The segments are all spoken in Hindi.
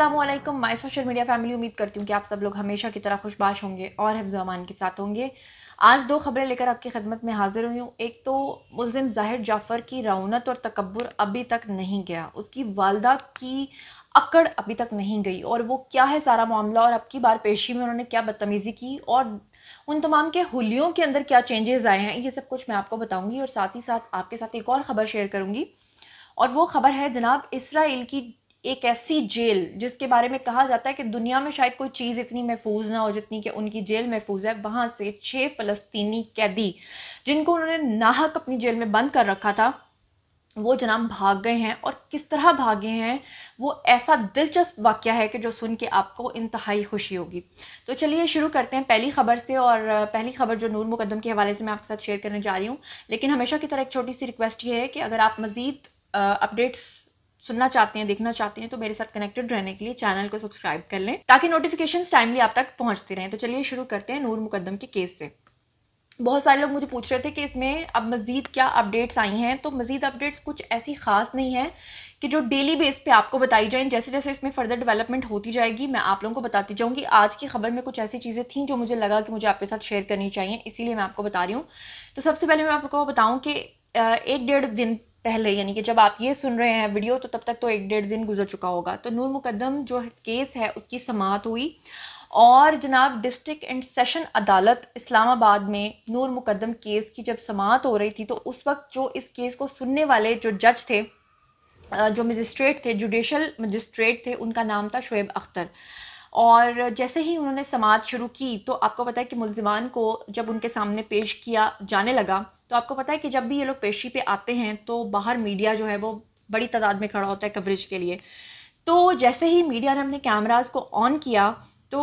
Aslam my social media family उम्मीद करती हूँ कि आप सब लोग हमेशा की तरह खुशबाश होंगे और हफ्ज़मान के साथ होंगे आज दो खबरें लेकर आपकी खदमत में हाजिर हुई हूँ एक तो मुलिम जाहिर जाफ़र की रौनत और तकबर अभी तक नहीं गया उसकी वालदा की अकड़ अभी तक नहीं गई और वो क्या है सारा मामला और अब की बार पेशी में उन्होंने क्या बदतमीज़ी की और उन तमाम के हुलियों के अंदर क्या चेंजेस आए हैं ये सब कुछ मैं आपको बताऊँगी और साथ ही साथ आपके साथ एक और ख़बर शेयर करूँगी और वो ख़बर है जनाब इसराइल की एक ऐसी जेल जिसके बारे में कहा जाता है कि दुनिया में शायद कोई चीज़ इतनी महफूज ना हो जितनी कि उनकी जेल महफूज है वहाँ से छः फ़लस्तीनी कैदी जिनको उन्होंने नाहक अपनी जेल में बंद कर रखा था वो जनाब भाग गए हैं और किस तरह भागे हैं वो ऐसा दिलचस्प वाक्य है कि जो सुन के आपको इंतहाई खुशी होगी तो चलिए शुरू करते हैं पहली खबर से और पहली खबर जो नूर मुकदम के हवाले से मैं आपके साथ शेयर करने जा रही हूँ लेकिन हमेशा की तरह एक छोटी सी रिक्वेस्ट ये है कि अगर आप मज़ीद अपडेट्स सुनना चाहते हैं देखना चाहते हैं तो मेरे साथ कनेक्टेड रहने के लिए चैनल को सब्सक्राइब कर लें ताकि नोटिफिकेशन टाइमली आप तक पहुँचते रहें तो चलिए शुरू करते हैं नूर मुकदम के केस से बहुत सारे लोग मुझे पूछ रहे थे कि इसमें अब मज़ीद क्या अपडेट्स आई हैं तो मज़ीद अपडेट्स कुछ ऐसी ख़ास नहीं है कि जो डेली बेस पे आपको बताई जाएं जैसे जैसे इसमें फर्दर डेवलपमेंट होती जाएगी मैं आप लोगों को बताती जाऊंगी आज की खबर में कुछ ऐसी चीज़ें थी जो मुझे लगा कि मुझे आपके साथ शेयर करनी चाहिए इसीलिए मैं आपको बता रही हूँ तो सबसे पहले मैं आपको बताऊँ कि एक डेढ़ दिन पहले यानी कि जब आप ये सुन रहे हैं वीडियो तो तब तक तो एक डेढ़ दिन गुजर चुका होगा तो नूर मुकदम जो केस है उसकी समात हुई और जनाब डिस्ट्रिक्ट एंड सेशन अदालत इस्लामाबाद में नूर मुकदम केस की जब समात हो रही थी तो उस वक्त जो इस केस को सुनने वाले जो जज थे जो मजिस्ट्रेट थे जुडिशल मजिस्ट्रेट थे उनका नाम था शुएब अख्तर और जैसे ही उन्होंने समात शुरू की तो आपको पता है कि मुलजमान को जब उनके सामने पेश किया जाने लगा तो आपको पता है कि जब भी ये लोग पेशी पे आते हैं तो बाहर मीडिया जो है वो बड़ी तादाद में खड़ा होता है कवरेज के लिए तो जैसे ही मीडिया ने अपने कैमराज को ऑन किया तो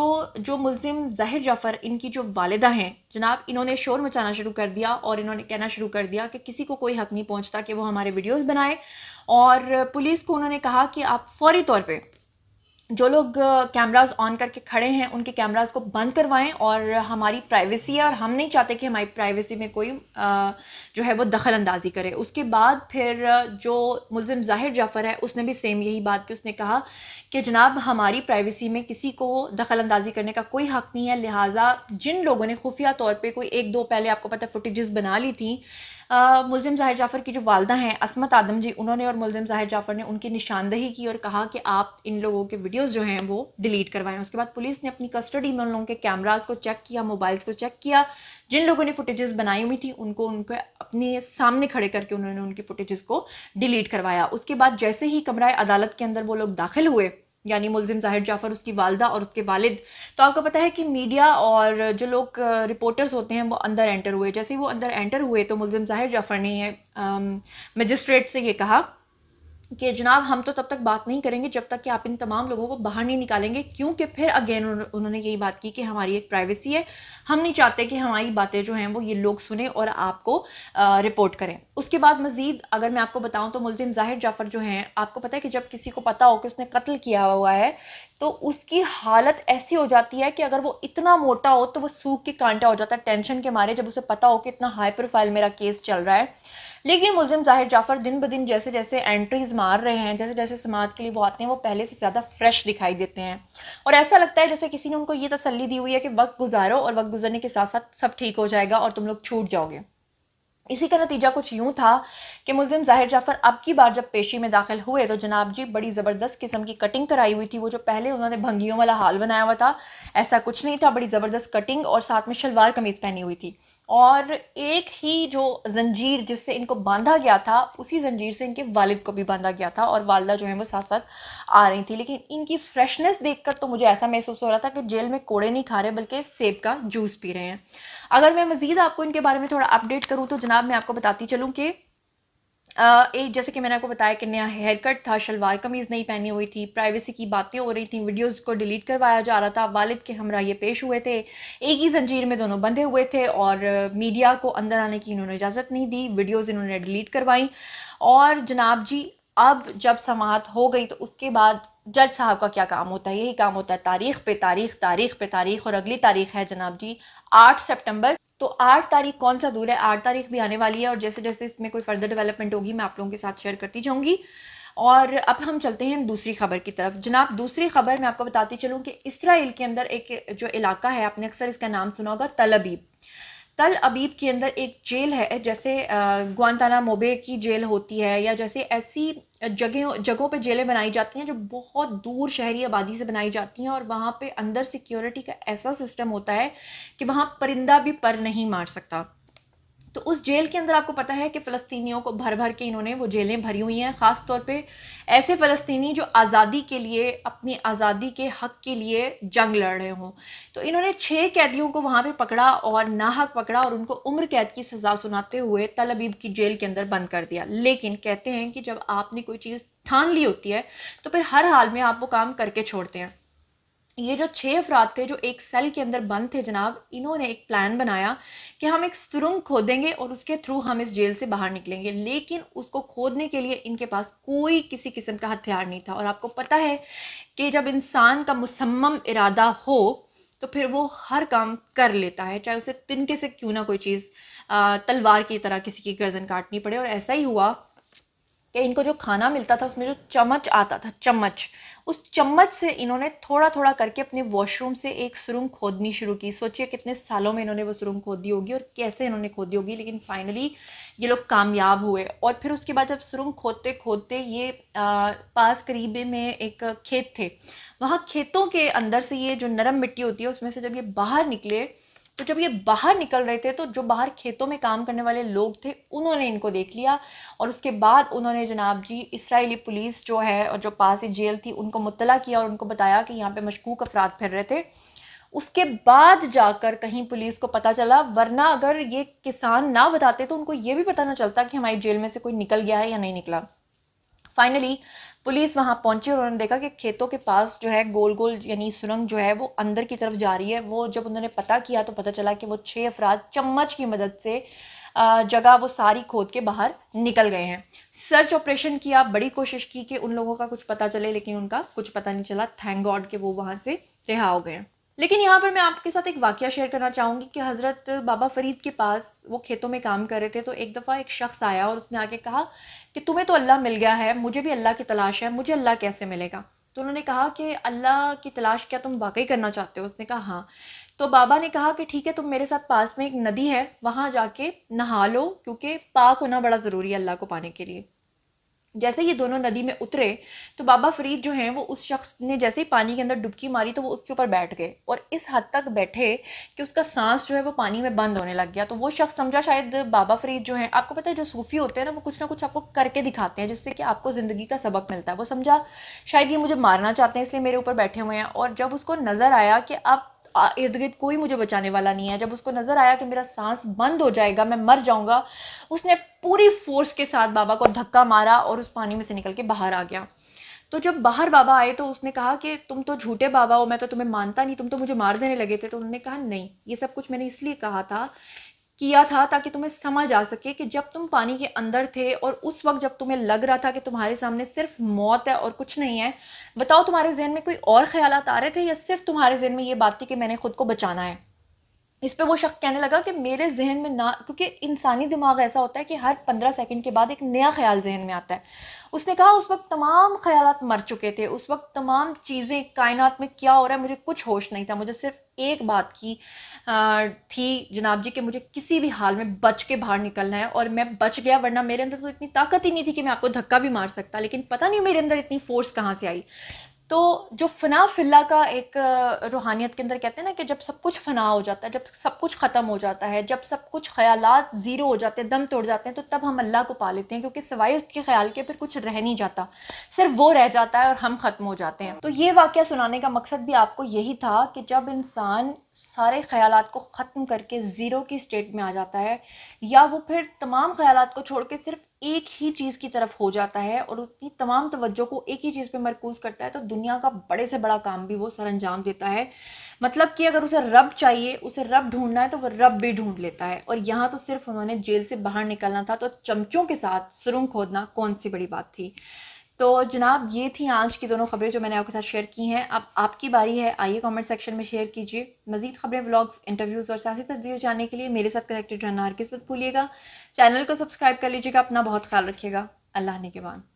जो मुलिम जाहिर जाफ़र इनकी जो वालदा हैं जनाब इन्होंने शोर मचाना शुरू कर दिया और इन्होंने कहना शुरू कर दिया कि किसी को कोई हक नहीं पहुंचता कि वो हमारे वीडियोस बनाए और पुलिस को उन्होंने कहा कि आप फौरी तौर पे जो लोग कैमरास ऑन करके खड़े हैं उनके कैमरास को बंद करवाएं और हमारी प्राइवेसी है और हम नहीं चाहते कि हमारी प्राइवेसी में कोई जो है वो दखल अंदाजी करे उसके बाद फिर जो मुलजिम जाहिर जाफ़र है उसने भी सेम यही बात की उसने कहा कि जनाब हमारी प्राइवेसी में किसी को दखल अंदाजी करने का कोई हक़ नहीं है लिहाजा जिन लोगों ने खुफिया तौर पर कोई एक दो पहले आपको पता फुटेज़ बना ली थी मुलिम ज़ाहिर जाफ़र की जो वालदा हैं असमत आदम जी उन्होंने और मुलिम ज़ाहिर जाफ़र ने उनकी निशानदही की और कहा कि आप इन लोगों के वीडियोज़ जो हैं वो डिलीट करवाएं उसके बाद पुलिस ने अपनी कस्टडी में उन लोगों के कैमराज को चेक किया मोबाइल्स को चेक किया जिन लोगों ने फुटेजेस बनाई हुई थी उनको उनके अपने सामने खड़े करके उन्होंने उनकी फुटेजेस को डिलीट करवाया उसके बाद जैसे ही कमरा अदालत के अंदर वो लोग दाखिल हुए यानी मुलजिम जाहिर जाफ़र उसकी वालदा और उसके वालिद तो आपको पता है कि मीडिया और जो लोग रिपोर्टर्स होते हैं वो अंदर एंटर हुए जैसे ही वो अंदर एंटर हुए तो मुलजिम जाहिर जाफ़र ने मजिस्ट्रेट से ये कहा कि जनाब हम तो तब तक बात नहीं करेंगे जब तक कि आप इन तमाम लोगों को बाहर नहीं निकालेंगे क्योंकि फिर अगेन उन्होंने यही बात की कि हमारी एक प्राइवेसी है हम नहीं चाहते कि हमारी बातें जो हैं वो ये लोग सुने और आपको आ, रिपोर्ट करें उसके बाद मज़ीद अगर मैं आपको बताऊं तो मुलिम जाहिर जाफ़र जो हैं आपको पता है कि जब किसी को पता हो कि उसने कत्ल किया हुआ है तो उसकी हालत ऐसी हो जाती है कि अगर वो इतना मोटा हो तो वो सूख के कांटा हो जाता है टेंशन के मारे जब उसे पता हो कि इतना हाई प्रोफाइल मेरा केस चल रहा है लेकिन मुलजिम जाहिर जाफर दिन ब दिन जैसे जैसे एंट्रीज मार रहे हैं जैसे जैसे समाज के लिए वो आते हैं वो पहले से ज़्यादा फ्रेश दिखाई देते हैं और ऐसा लगता है जैसे किसी ने उनको ये तसली दी हुई है कि वक्त गुजारो और वक्त गुजरने के साथ साथ सब ठीक हो जाएगा और तुम लोग छूट जाओगे इसी का नतीजा कुछ यूं था कि मुलजिम जाहिर जाफर अब की बार जब पेशी में दाखिल हुए तो जनाब जी बड़ी ज़बरदस्त किस्म की कटिंग कराई हुई थी वो जो पहले उन्होंने भंगियों वाला हाल बनाया हुआ था ऐसा कुछ नहीं था बड़ी ज़बरदस्त कटिंग और साथ में शलवार कमीज़ पहनी हुई थी और एक ही जो जंजीर जिससे इनको बांधा गया था उसी जंजीर से इनके वालिद को भी बांधा गया था और वालदा जो है वो साथ साथ आ रही थी लेकिन इनकी फ्रेशनेस देखकर तो मुझे ऐसा महसूस हो रहा था कि जेल में कोड़े नहीं खा रहे बल्कि सेब का जूस पी रहे हैं अगर मैं मज़ीद आपको इनके बारे में थोड़ा अपडेट करूँ तो जनाब मैं आपको बताती चलूँ कि एक जैसे कि मैंने आपको बताया कि नया हेयर कट था शलवार कमीज़ नहीं पहनी हुई थी प्राइवेसी की बातें हो रही थी वीडियोस को डिलीट करवाया जा रहा था वालिद के हमरा ये पेश हुए थे एक ही जंजीर में दोनों बंधे हुए थे और मीडिया को अंदर आने की इन्होंने इजाज़त नहीं दी वीडियोज़ इन्होंने डिलीट करवाई और जनाब जी अब जब समाहत हो गई तो उसके बाद जज साहब का क्या काम होता है यही काम होता है तारीख पे तारीख तारीख पे तारीख और अगली तारीख है जनाब जी आठ सितंबर तो आठ तारीख कौन सा दूर है आठ तारीख भी आने वाली है और जैसे जैसे इसमें कोई फर्दर डेवलपमेंट होगी मैं आप लोगों के साथ शेयर करती जाऊंगी और अब हम चलते हैं दूसरी खबर की तरफ जनाब दूसरी खबर मैं आपको बताती चलूँ कि इसराइल के अंदर एक जो इलाका है आपने अक्सर इसका नाम सुना होगा तलबीब तल अबीब के अंदर एक जेल है जैसे ग्वानताना मोबे की जेल होती है या जैसे ऐसी जगह जगहों पे जेलें बनाई जाती हैं जो बहुत दूर शहरी आबादी से बनाई जाती हैं और वहाँ पे अंदर सिक्योरिटी का ऐसा सिस्टम होता है कि वहाँ परिंदा भी पर नहीं मार सकता तो उस जेल के अंदर आपको पता है कि फ़लस्तीनियों को भर भर के इन्होंने वो जेलें भरी हुई हैं ख़ास तौर पे ऐसे फ़लस्तीनी जो आज़ादी के लिए अपनी आज़ादी के हक़ के लिए जंग लड़ रहे हों तो इन्होंने छः कैदियों को वहाँ पे पकड़ा और नाहक पकड़ा और उनको उम्र कैद की सज़ा सुनाते हुए तलबीब की जेल के अंदर बंद कर दिया लेकिन कहते हैं कि जब आपने कोई चीज़ ठान ली होती है तो फिर हर हाल में आप वो काम करके छोड़ते हैं ये जो छः अफराद थे जो एक सेल के अंदर बंद थे जनाब इन्होंने एक प्लान बनाया कि हम एक सुरंग खोदेंगे और उसके थ्रू हम इस जेल से बाहर निकलेंगे लेकिन उसको खोदने के लिए इनके पास कोई किसी किस्म का हथियार नहीं था और आपको पता है कि जब इंसान का मुसम्म इरादा हो तो फिर वो हर काम कर लेता है चाहे उसे तिनके से क्यों ना कोई चीज़ तलवार की तरह किसी की गर्दन काटनी पड़े और ऐसा ही हुआ या इनको जो खाना मिलता था उसमें जो चम्मच आता था चम्मच उस चम्मच से इन्होंने थोड़ा थोड़ा करके अपने वॉशरूम से एक सुरंग खोदनी शुरू की सोचिए कितने सालों में इन्होंने वो सुरंग खोदी होगी और कैसे इन्होंने खोदी होगी लेकिन फाइनली ये लोग कामयाब हुए और फिर उसके बाद जब सुरंग खोदते खोदते ये आ, पास करीबे में एक खेत थे वहाँ खेतों के अंदर से ये जो नरम मिट्टी होती है उसमें से जब ये बाहर निकले तो जब ये बाहर निकल रहे थे तो जो बाहर खेतों में काम करने वाले लोग थे उन्होंने इनको देख लिया और उसके बाद उन्होंने जनाब जी इसराइली पुलिस जो है और जो पास ही जेल थी उनको मुतला किया और उनको बताया कि यहाँ पर मशकूक अफराद फिर रहे थे उसके बाद जाकर कहीं पुलिस को पता चला वरना अगर ये किसान ना बताते तो उनको ये भी पता ना चलता कि हमारी जेल में से कोई निकल गया है या नहीं निकला फाइनली पुलिस वहाँ पहुंची और उन्होंने देखा कि खेतों के पास जो है गोल गोल यानी सुरंग जो है वो अंदर की तरफ जा रही है वो जब उन्होंने पता किया तो पता चला कि वो छः अफराद चम्मच की मदद से जगह वो सारी खोद के बाहर निकल गए हैं सर्च ऑपरेशन किया बड़ी कोशिश की कि उन लोगों का कुछ पता चले लेकिन उनका कुछ पता नहीं चला थैंक गॉड के वो वहाँ से रिहा हो गए हैं लेकिन यहाँ पर मैं आपके साथ एक वाक्य शेयर करना चाहूँगी कि हज़रत बाबा फरीद के पास वो खेतों में काम कर रहे थे तो एक दफ़ा एक शख्स आया और उसने आके कहा कि तुम्हें तो अल्लाह मिल गया है मुझे भी अल्लाह की तलाश है मुझे अल्लाह कैसे मिलेगा तो उन्होंने कहा कि अल्लाह की तलाश क्या तुम वाकई करना चाहते हो उसने कहा हाँ तो बाबा ने कहा कि ठीक है तुम मेरे साथ पास में एक नदी है वहाँ जाके नहा लो क्योंकि पाक होना बड़ा ज़रूरी है अल्लाह को पाने के लिए जैसे ये दोनों नदी में उतरे तो बाबा फरीद जो हैं वो उस शख्स ने जैसे ही पानी के अंदर डुबकी मारी तो वो उसके ऊपर बैठ गए और इस हद तक बैठे कि उसका सांस जो है वो पानी में बंद होने लग गया तो वो शख्स समझा शायद बाबा फरीद जो हैं आपको पता है जो सूफ़ी होते हैं ना वो कुछ ना कुछ आपको करके दिखाते हैं जिससे कि आपको ज़िंदगी का सबक मिलता है वो समझा शायद ये मुझे मारना चाहते हैं इसलिए मेरे ऊपर बैठे हुए हैं और जब उसको नज़र आया कि अब इर्द गिर्द कोई मुझे बचाने वाला नहीं है जब उसको नज़र आया कि मेरा सांस बंद हो जाएगा मैं मर जाऊँगा उसने पूरी फोर्स के साथ बाबा को धक्का मारा और उस पानी में से निकल के बाहर आ गया तो जब बाहर बाबा आए तो उसने कहा कि तुम तो झूठे बाबा हो मैं तो तुम्हें मानता नहीं तुम तो मुझे मार देने लगे थे तो उन्होंने कहा नहीं ये सब कुछ मैंने इसलिए कहा था किया था ताकि तुम्हें समझ आ सके कि जब तुम पानी के अंदर थे और उस वक्त जब तुम्हें लग रहा था कि तुम्हारे सामने सिर्फ मौत है और कुछ नहीं है बताओ तुम्हारे जहन में कोई और ख्याल आ रहे थे या सिर्फ तुम्हारे जहन में ये बात थी कि मैंने खुद को बचाना है इस पे वो शख्स कहने लगा कि मेरे जहन में ना क्योंकि इंसानी दिमाग ऐसा होता है कि हर पंद्रह सेकंड के बाद एक नया ख्याल जहन में आता है उसने कहा उस वक्त तमाम ख्याल मर चुके थे उस वक्त तमाम चीज़ें कायनात में क्या हो रहा है मुझे कुछ होश नहीं था मुझे सिर्फ एक बात की आ, थी जनाब जी कि मुझे किसी भी हाल में बच के बाहर निकलना है और मैं बच गया वरना मेरे अंदर तो इतनी ताकत ही नहीं थी कि मैं आपको धक्का भी मार सकता लेकिन पता नहीं मेरे अंदर इतनी फ़ोर्स कहाँ से आई तो जो फ़ना फिल्ला का एक रूहानियत के अंदर कहते हैं ना कि जब सब कुछ फ़ना हो जाता है जब सब कुछ ख़त्म हो जाता है जब सब कुछ ख्याल ज़ीरो हो जाते हैं दम तोड़ जाते हैं तो तब हम अल्लाह को पा लेते हैं क्योंकि सिवाय उसके ख्याल के फिर कुछ रह नहीं जाता सिर्फ वो रह जाता है और हम ख़त्म हो जाते हैं तो ये वाक़ सुनाने का मकसद भी आपको यही था कि जब इंसान सारे ख्याल को ख़त्म करके ज़ीरो की स्टेट में आ जाता है या वो फिर तमाम ख्याल को छोड़ के सिर्फ एक ही चीज़ की तरफ हो जाता है और उतनी तमाम तवज्जो को एक ही चीज़ पे मरकूज़ करता है तो दुनिया का बड़े से बड़ा काम भी वो सर अंजाम देता है मतलब कि अगर उसे रब चाहिए उसे रब ढूंढना है तो वह रब भी ढूंढ लेता है और यहाँ तो सिर्फ उन्होंने जेल से बाहर निकलना था तो चमचों के साथ सुरंग खोदना कौन सी बड़ी बात थी तो जनाब ये थी आज की दोनों खबरें जो मैंने आपके साथ शेयर की हैं अब आपकी बारी है आइए कमेंट सेक्शन में शेयर कीजिए मजीद खबरें व्लॉग्स इंटरव्यूज़ और सियासी तस्वीर जानने के लिए मेरे साथ कनेक्टेड रहना हर किस्मत भूलिएगा चैनल को सब्सक्राइब कर लीजिएगा अपना बहुत ख्याल रखिएगा अल्लाह ने के बाद